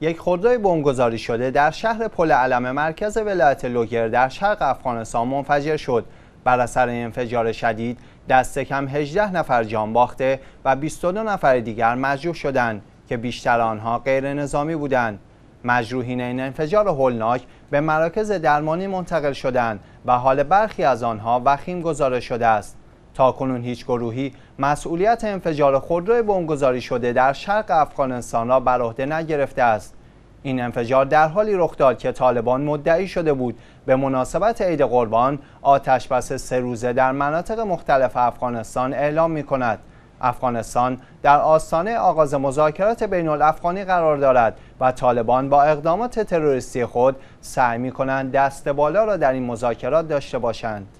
یک خودروی بمبگذاری شده در شهر پل علم مرکز ولایت لوگر در شرق افغانستان منفجر شد بر اثر انفجار شدید دست کم 18 نفر جان باخته و 22 نفر دیگر مجروح شدند که بیشتر آنها غیر نظامی بودند مجروحین این انفجار هولناک به مراکز درمانی منتقل شدند و حال برخی از آنها وخیم گزارش شده است تاکنون هیچ گروهی مسئولیت انفجار خودروی بمبگذاری شده در شرق افغانستان را بر عهده نگرفته است این انفجار در حالی رخ داد که طالبان مدعی شده بود به مناسبت عید قربان آتش بس سه روزه در مناطق مختلف افغانستان اعلام می کند. افغانستان در آستانه آغاز مذاکرات بین الافغانی قرار دارد و طالبان با اقدامات تروریستی خود سعی می کنند دست بالا را در این مذاکرات داشته باشند.